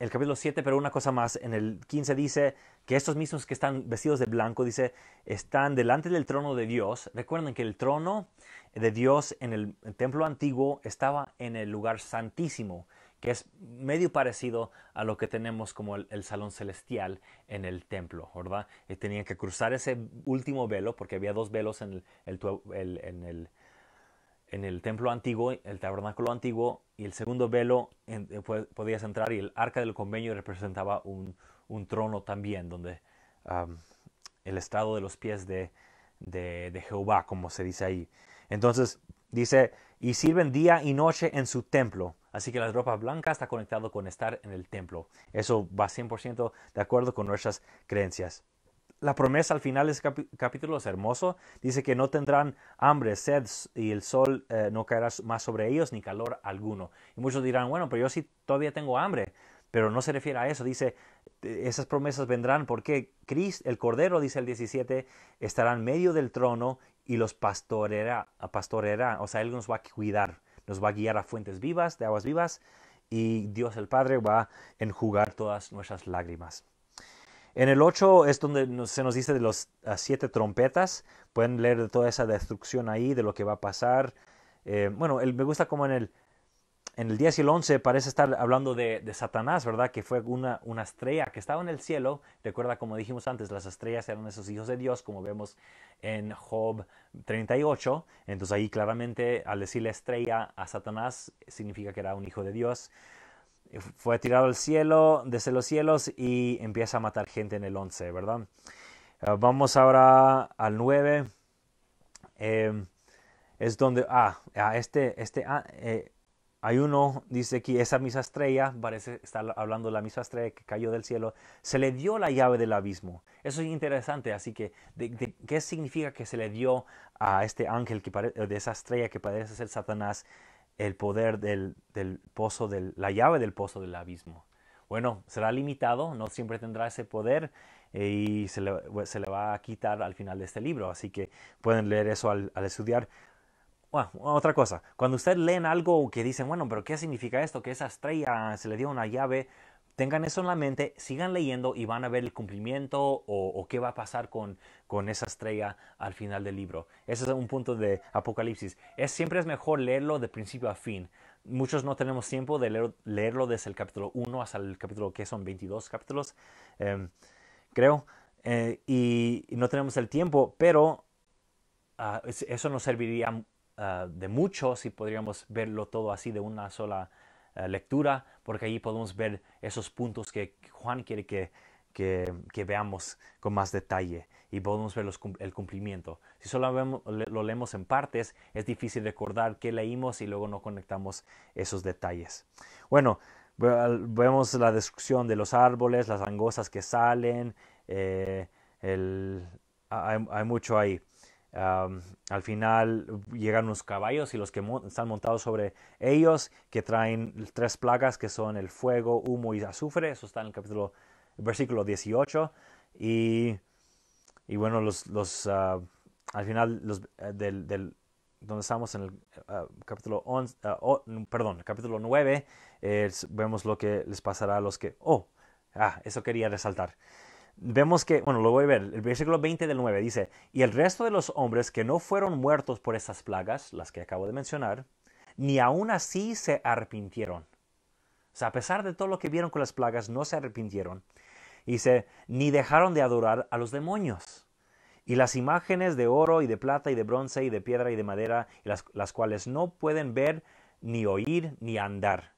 el capítulo 7, pero una cosa más. En el 15 dice que estos mismos que están vestidos de blanco, dice, están delante del trono de Dios. Recuerden que el trono de Dios en el templo antiguo estaba en el lugar santísimo que es medio parecido a lo que tenemos como el, salón celestial en el templo, ¿verdad? Y tenían que cruzar ese último velo, porque había dos velos en el, templo antiguo, el tabernáculo antiguo, y el segundo velo eh, podías entrar y el arca del convenio representaba un, trono también, donde el estado de los pies de Jehová, como se dice ahí. Entonces dice, y sirven día y noche en su templo Así que las ropas blancas está conectado con estar en el templo. Eso va 100% de acuerdo con nuestras creencias. La promesa al final de este capítulo es hermoso. Dice que no tendrán hambre, sed y el sol eh, no caerá más sobre ellos ni calor alguno. Y muchos dirán, bueno, pero yo sí todavía tengo hambre. Pero no se refiere a eso. Dice, e, esas promesas vendrán porque Cristo, el Cordero, dice el 17, estará en medio del trono y los pastoreará, pastoreará. O sea, Él nos va a cuidar nos va a guiar a fuentes vivas, de aguas vivas, y Dios el Padre va a enjugar todas nuestras lágrimas. En el 8 es donde se nos dice de las siete trompetas. Pueden leer de toda esa destrucción ahí, de lo que va a pasar. Eh, bueno, me gusta como en el en el 10 y el 11 parece estar hablando de, Satanás, ¿verdad? Que fue una, una, estrella que estaba en el cielo. Recuerda, como dijimos antes, las estrellas eran esos hijos de Dios, como vemos en Job 38. Entonces ahí claramente al decir la estrella a Satanás significa que era un hijo de Dios. Fue tirado al cielo, desde los cielos, y empieza a matar gente en el 11, ¿verdad? Eh, vamos ahora al 9. Eh, es donde, ah, ah, este, este, ah, eh, hay uno, dice que esa misma estrella, parece estar hablando de la misma estrella que cayó del cielo, se le dio la llave del abismo. Eso es interesante, así que, ¿qué significa que se le dio a este ángel, que de esa estrella que parece ser Satanás, el poder del, pozo, del, la llave del pozo del abismo? Bueno, será limitado, no siempre tendrá ese poder eh, y se le, va a quitar al final de este libro, así que pueden leer eso al estudiar otra cosa, cuando ustedes leen algo que dicen, bueno, pero ¿qué significa esto? Que esa estrella se le dio una llave. Tengan eso en la mente, sigan leyendo y van a ver el cumplimiento o, qué va a pasar con, con esa estrella al final del libro. Ese es un punto de Apocalipsis. Es, siempre es mejor leerlo de principio a fin muchos no tenemos tiempo de leerlo desde el capítulo 1 hasta el capítulo que son 22 capítulos, em, creo, eh, y, no tenemos el tiempo, pero ah, eso nos serviría Ah, de muchos y podríamos verlo todo así de una sola ah, lectura, porque allí podemos ver esos puntos que Juan quiere que, veamos con más detalle y podemos ver el cumplimiento. Si solo lo leemos en partes, es difícil recordar qué leímos y luego no conectamos esos detalles. Bueno, vemos la descripción de los árboles, las angostas que salen, eh, hay, mucho ahí al final llegan unos caballos y los que están montados sobre ellos, que traen tres plagas que son el fuego, humo y azufre. Eso está en el capítulo, versículo 18. Y, bueno, los, los ah, al final los, eh, del, donde estamos en el ah, capítulo, 11, ah, perdón, capítulo 9, vemos lo que les pasará a los que... Oh, ah, eso quería resaltar vemos que, bueno, lo voy a ver, el versículo 20 del 9 dice, y el resto de los hombres que no fueron muertos por estas plagas, las que acabo de mencionar, ni aún así se arrepintieron. O sea, a pesar de todo lo que vieron con las plagas, no se arrepintieron. Dice, ni dejaron de adorar a los demonios. Y las imágenes de oro y de plata y de bronce y de piedra y de madera, las, las cuales no pueden ver, ni oír, ni andar.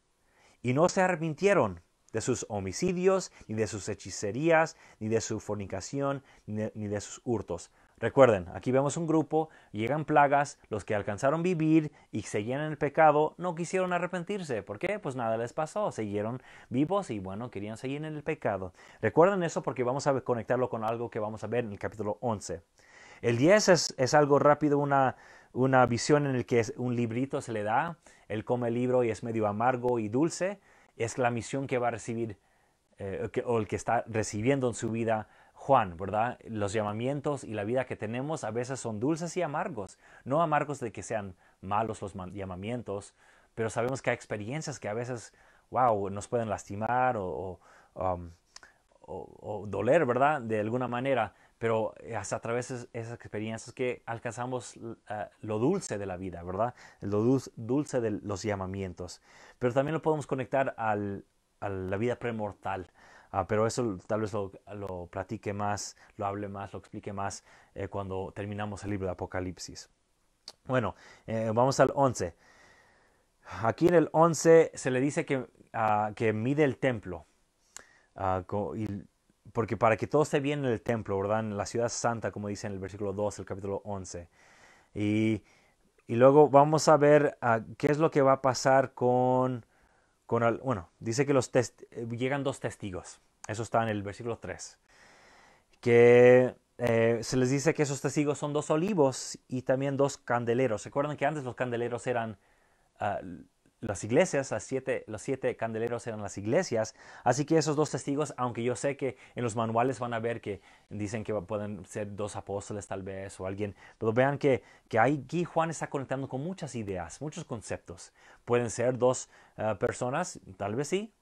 Y no se arrepintieron de sus homicidios, ni de sus hechicerías, ni de su fornicación, ni de, sus hurtos. Recuerden, aquí vemos un grupo, llegan plagas, los que alcanzaron vivir y seguían en el pecado no quisieron arrepentirse. ¿Por qué? Pues nada les pasó, siguieron vivos y bueno, querían seguir en el pecado. Recuerden eso porque vamos a conectarlo con algo que vamos a ver en el capítulo 11. El 10 es, algo rápido, una, visión en el que un librito se le da, él come el libro y es medio amargo y dulce, es la misión que va a recibir eh, o el que está recibiendo en su vida Juan, ¿verdad? Los llamamientos y la vida que tenemos a veces son dulces y amargos. No amargos de que sean malos los llamamientos, pero sabemos que hay experiencias que a veces, wow, nos pueden lastimar um, o, o doler, ¿verdad? De alguna manera pero eh, hasta a través de esas experiencias que alcanzamos ah, lo dulce de la vida, ¿verdad? Lo dulce de los llamamientos. Pero también lo podemos conectar a la vida premortal. Ah, pero eso tal vez lo, platique más, lo hable más, lo explique más eh, cuando terminamos el libro de Apocalipsis. Bueno, eh, vamos al 11. Aquí en el 11 se le dice que, ah, que mide el templo. y porque para que todo esté bien en el templo, ¿verdad? En la ciudad santa, como dice en el versículo 2, el capítulo 11. Y, luego vamos a ver ah, qué es lo que va a pasar con, con bueno, dice que los eh, llegan dos testigos. Eso está en el versículo 3. Que eh, se les dice que esos testigos son dos olivos y también dos candeleros. ¿Se que antes los candeleros eran ah, las iglesias, siete, los siete candeleros eran las iglesias. Así que esos dos testigos, aunque yo sé que en los manuales van a ver que dicen que pueden ser dos apóstoles tal vez o alguien, pero vean que, que aquí Juan está conectando con muchas ideas, muchos conceptos. Pueden ser dos eh, personas, tal vez sí,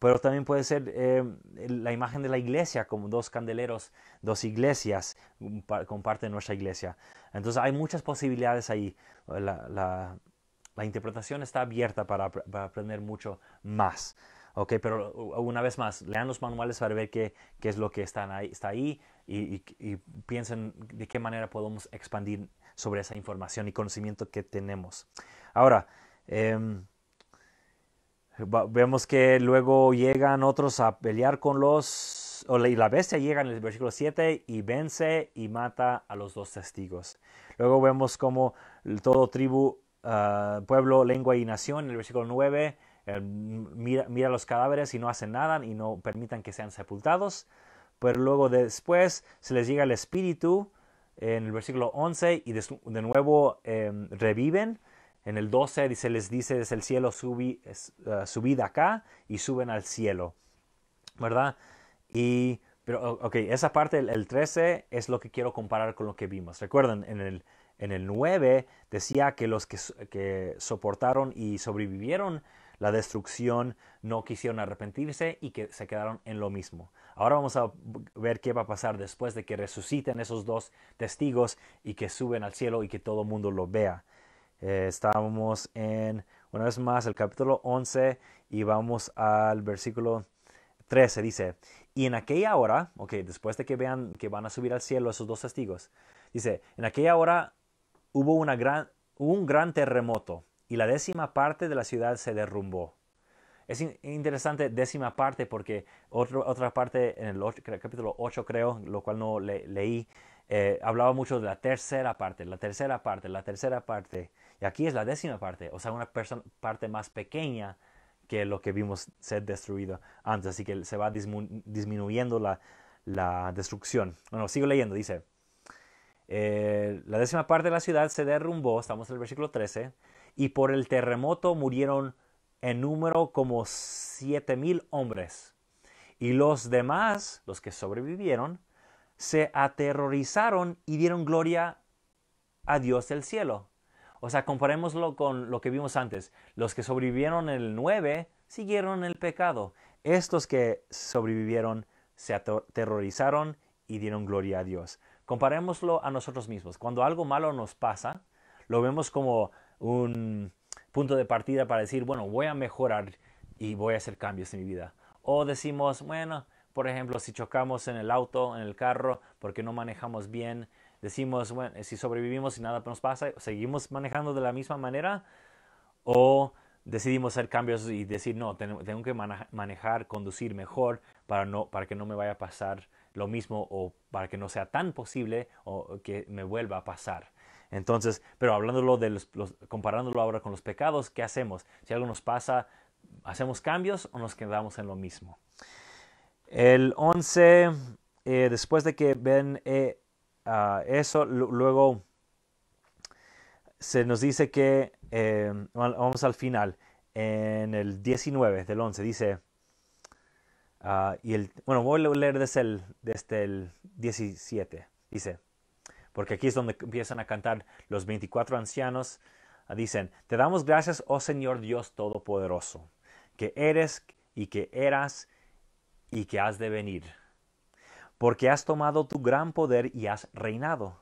pero también puede ser eh, la imagen de la iglesia, como dos candeleros, dos iglesias comparten nuestra iglesia. Entonces hay muchas posibilidades ahí. la, la interpretación está abierta para, aprender mucho más. Okay, pero una vez más, lean los manuales para ver qué, qué es lo que están ahí, está ahí y, piensen de qué manera podemos expandir sobre esa información y conocimiento que tenemos. Ahora, em, vemos que luego llegan otros a pelear con los... Y la bestia llega en el versículo 7 y vence y mata a los dos testigos. Luego vemos como todo tribu Ah, pueblo, lengua y nación, en el versículo 9, eh, mira, los cadáveres y no hacen nada y no permitan que sean sepultados. Pero luego después se les llega el espíritu eh, en el versículo 11 y de, nuevo em, reviven. En el 12 se les dice desde el cielo, ah, subida acá y suben al cielo. ¿Verdad? Y, pero, ok, esa parte, el 13, es lo que quiero comparar con lo que vimos. Recuerden, en el, en el 9 decía que los que, soportaron y sobrevivieron la destrucción no quisieron arrepentirse y que se quedaron en lo mismo. Ahora vamos a ver qué va a pasar después de que resuciten esos dos testigos y que suben al cielo y que todo el mundo lo vea. Eh, estamos estábamos en, una vez más, el capítulo 11 y vamos al versículo 13. Dice, y en aquella hora, ok, después de que vean que van a subir al cielo esos dos testigos, dice, en aquella hora hubo una gran, un gran terremoto y la décima parte de la ciudad se derrumbó. Es interesante décima parte porque otra parte en el, capítulo 8 creo, lo cual no le, leí, eh, hablaba mucho de la tercera parte, la tercera parte, la tercera parte. Y aquí es la décima parte, o sea, una parte más pequeña que lo que vimos ser destruido antes. Así que se va disminuyendo la, la destrucción. Bueno, sigo leyendo, dice. Eh, la décima parte de la ciudad se derrumbó, estamos en el versículo 13, y por el terremoto murieron en número como siete mil hombres. Y los demás, los que sobrevivieron, se aterrorizaron y dieron gloria a Dios del cielo. O sea, comparémoslo con lo que vimos antes. Los que sobrevivieron en el 9 siguieron el pecado. Estos que sobrevivieron se aterrorizaron y dieron gloria a Dios. Comparémoslo a nosotros mismos. Cuando algo malo nos pasa, lo vemos como un punto de partida para decir, bueno, voy a mejorar y voy a hacer cambios en mi vida. O decimos, bueno, por ejemplo, si chocamos en el auto, en el carro, porque no manejamos bien, decimos, bueno, si sobrevivimos y nada nos pasa, seguimos manejando de la misma manera, o decidimos hacer cambios y decir, no, tengo que manejar, conducir mejor para, no, para que no me vaya a pasar lo mismo o para que no sea tan posible o que me vuelva a pasar. Entonces, pero hablándolo de los, comparándolo ahora con los pecados, ¿qué hacemos? Si algo nos pasa, ¿hacemos cambios o nos quedamos en lo mismo? El 11, eh, después de que ven eh, ah, eso, luego se nos dice que, eh, vamos al final, en el 19 del 11, dice, Ah, y el, bueno, voy a leer desde el, el 17. Dice, porque aquí es donde empiezan a cantar los 24 ancianos. Ah, dicen, te damos gracias, oh Señor Dios Todopoderoso, que eres y que eras y que has de venir. Porque has tomado tu gran poder y has reinado.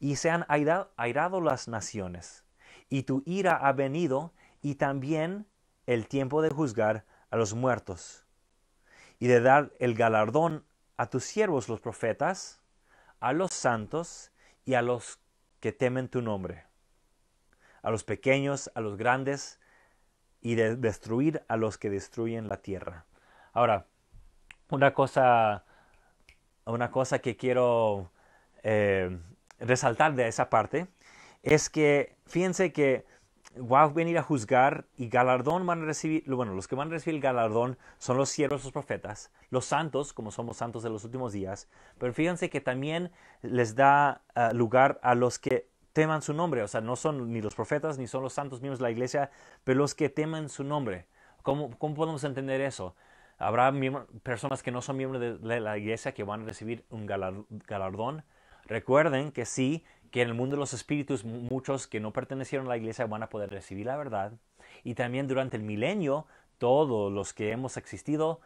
Y se han airado las naciones. Y tu ira ha venido y también el tiempo de juzgar a los muertos y de dar el galardón a tus siervos los profetas, a los santos y a los que temen tu nombre, a los pequeños, a los grandes, y de destruir a los que destruyen la tierra. Ahora, una cosa, una cosa que quiero eh, resaltar de esa parte es que fíjense que va a venir a juzgar y galardón van a recibir, bueno, los que van a recibir el galardón son los siervos, los profetas, los santos, como somos santos de los últimos días, pero fíjense que también les da ah, lugar a los que teman su nombre, o sea, no son ni los profetas ni son los santos miembros de la iglesia, pero los que teman su nombre. cómo podemos entender eso? Habrá personas que no son miembros de la iglesia que van a recibir un galardón, Recuerden que sí, que en el mundo de los espíritus muchos que no pertenecieron a la iglesia van a poder recibir la verdad. Y también durante el milenio, todos los que hemos existido,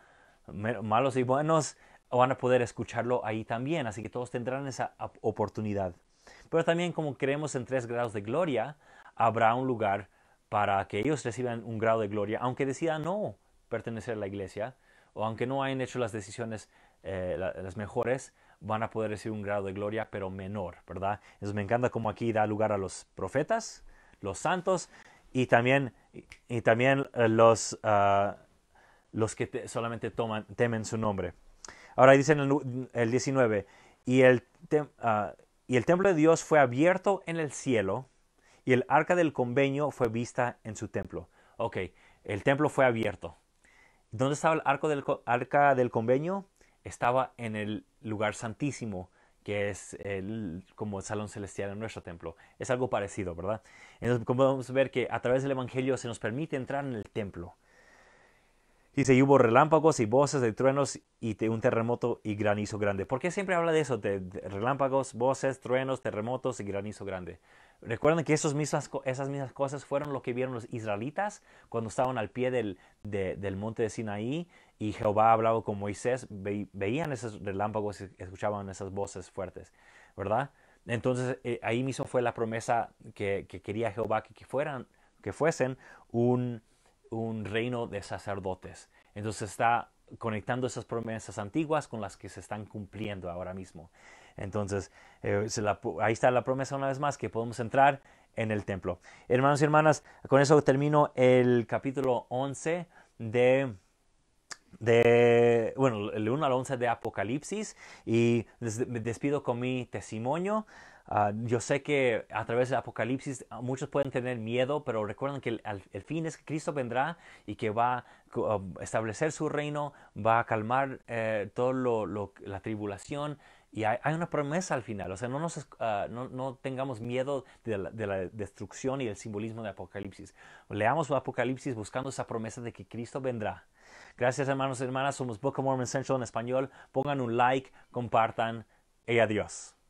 malos y buenos, van a poder escucharlo ahí también. Así que todos tendrán esa oportunidad. Pero también como creemos en tres grados de gloria, habrá un lugar para que ellos reciban un grado de gloria, aunque decidan no pertenecer a la iglesia, o aunque no hayan hecho las decisiones eh, las mejores, van a poder recibir un grado de gloria, pero menor, ¿verdad? Entonces me encanta cómo aquí da lugar a los profetas, los santos y también, y también eh, los, ah, los que solamente toman, temen su nombre. Ahora dice en el, 19, y el, ah, y el templo de Dios fue abierto en el cielo y el arca del convenio fue vista en su templo. Ok, el templo fue abierto. ¿Dónde estaba el arco del, arca del convenio? estaba en el lugar santísimo, que es el, como el salón celestial en nuestro templo. Es algo parecido, ¿verdad? Entonces, como podemos ver que a través del Evangelio se nos permite entrar en el templo. Dice, se hubo relámpagos y voces de truenos y un terremoto y granizo grande. ¿Por qué siempre habla de eso? de relámpagos, voces, truenos, terremotos y granizo grande. Recuerden que esas mismas cosas fueron lo que vieron los israelitas cuando estaban al pie del, monte de Sinaí y Jehová hablaba con Moisés, veían esos relámpagos, y escuchaban esas voces fuertes, ¿verdad? Entonces eh, ahí mismo fue la promesa que, quería Jehová que, fueran, que fuesen un reino de sacerdotes. Entonces está conectando esas promesas antiguas con las que se están cumpliendo ahora mismo. Entonces, eh, ahí está la promesa una vez más que podemos entrar en el templo. Hermanos y hermanas, con eso termino el capítulo 11 de bueno, el 1 al 11 de Apocalipsis y me despido con mi testimonio. Ah, yo sé que a través de Apocalipsis muchos pueden tener miedo, pero recuerden que el, fin es que Cristo vendrá y que va a um, establecer su reino, va a calmar eh, toda la tribulación y hay, una promesa al final, o sea, no, ah, tengamos miedo de la, destrucción y el simbolismo de Apocalipsis. Leamos Apocalipsis buscando esa promesa de que Cristo vendrá. Gracias hermanos y hermanas, somos Book of Mormon Central en español. Pongan un like, compartan y adiós.